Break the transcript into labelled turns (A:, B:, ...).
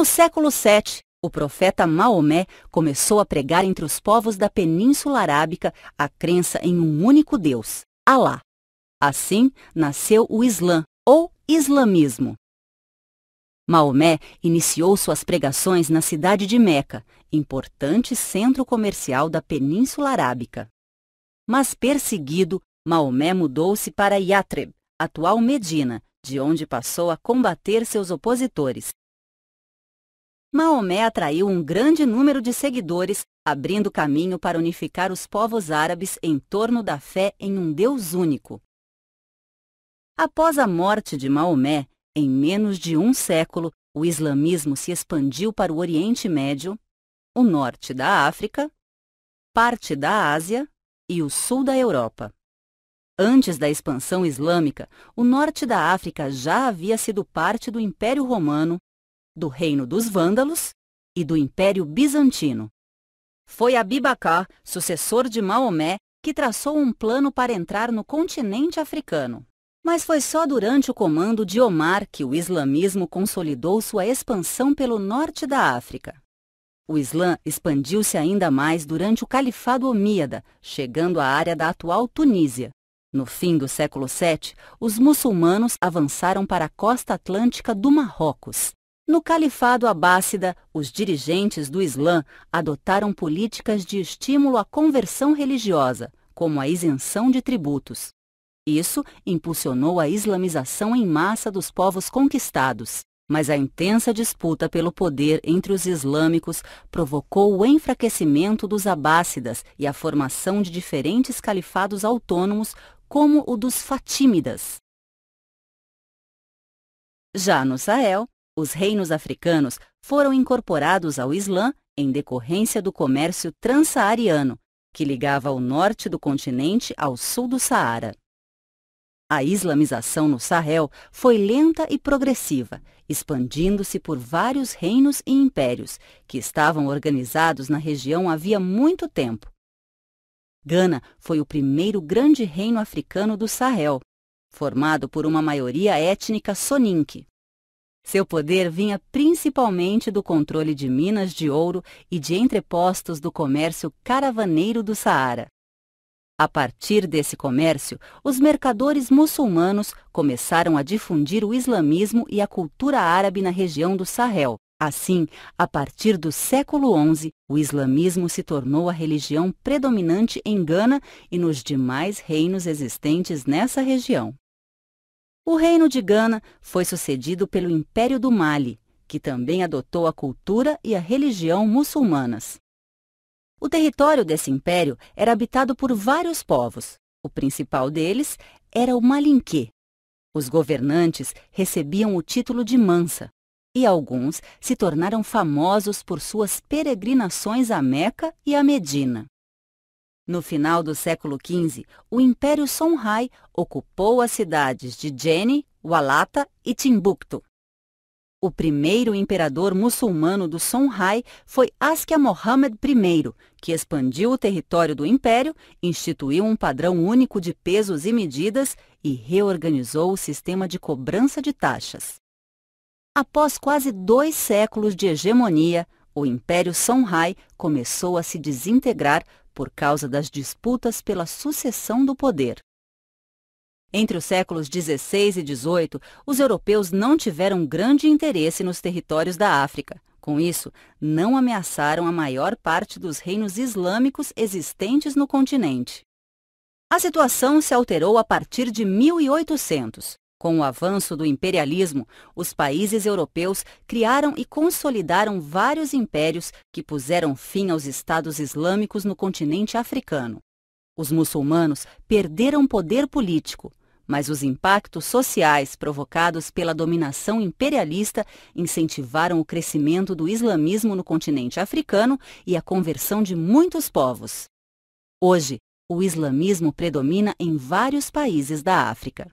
A: No século VII, o profeta Maomé começou a pregar entre os povos da Península Arábica a crença em um único Deus, Alá. Assim nasceu o Islã, ou Islamismo. Maomé iniciou suas pregações na cidade de Meca, importante centro comercial da Península Arábica. Mas perseguido, Maomé mudou-se para Yatreb, atual Medina, de onde passou a combater seus opositores, Maomé atraiu um grande número de seguidores, abrindo caminho para unificar os povos árabes em torno da fé em um Deus único. Após a morte de Maomé, em menos de um século, o islamismo se expandiu para o Oriente Médio, o norte da África, parte da Ásia e o sul da Europa. Antes da expansão islâmica, o norte da África já havia sido parte do Império Romano do reino dos vândalos e do Império Bizantino. Foi Abibacar, sucessor de Maomé, que traçou um plano para entrar no continente africano. Mas foi só durante o comando de Omar que o islamismo consolidou sua expansão pelo norte da África. O Islã expandiu-se ainda mais durante o Califado Omíada, chegando à área da atual Tunísia. No fim do século VII, os muçulmanos avançaram para a costa atlântica do Marrocos, no Califado Abássida, os dirigentes do Islã adotaram políticas de estímulo à conversão religiosa, como a isenção de tributos. Isso impulsionou a islamização em massa dos povos conquistados, mas a intensa disputa pelo poder entre os islâmicos provocou o enfraquecimento dos abássidas e a formação de diferentes califados autônomos, como o dos fatímidas. Já no Sahel, os reinos africanos foram incorporados ao Islã em decorrência do comércio transaariano, que ligava o norte do continente ao sul do Saara. A islamização no Sahel foi lenta e progressiva, expandindo-se por vários reinos e impérios, que estavam organizados na região havia muito tempo. Gana foi o primeiro grande reino africano do Sahel, formado por uma maioria étnica soninque, seu poder vinha principalmente do controle de minas de ouro e de entrepostos do comércio caravaneiro do Saara. A partir desse comércio, os mercadores muçulmanos começaram a difundir o islamismo e a cultura árabe na região do Sahel. Assim, a partir do século XI, o islamismo se tornou a religião predominante em Gana e nos demais reinos existentes nessa região. O reino de Gana foi sucedido pelo Império do Mali, que também adotou a cultura e a religião muçulmanas. O território desse império era habitado por vários povos. O principal deles era o Malinquê. Os governantes recebiam o título de Mansa, e alguns se tornaram famosos por suas peregrinações a Meca e a Medina. No final do século XV, o Império Songhai ocupou as cidades de Jene, Walata e Timbuktu. O primeiro imperador muçulmano do Songhai foi Askia Mohammed I, que expandiu o território do império, instituiu um padrão único de pesos e medidas e reorganizou o sistema de cobrança de taxas. Após quase dois séculos de hegemonia, o Império Songhai começou a se desintegrar por causa das disputas pela sucessão do poder. Entre os séculos XVI e XVIII, os europeus não tiveram grande interesse nos territórios da África. Com isso, não ameaçaram a maior parte dos reinos islâmicos existentes no continente. A situação se alterou a partir de 1800. Com o avanço do imperialismo, os países europeus criaram e consolidaram vários impérios que puseram fim aos estados islâmicos no continente africano. Os muçulmanos perderam poder político, mas os impactos sociais provocados pela dominação imperialista incentivaram o crescimento do islamismo no continente africano e a conversão de muitos povos. Hoje, o islamismo predomina em vários países da África.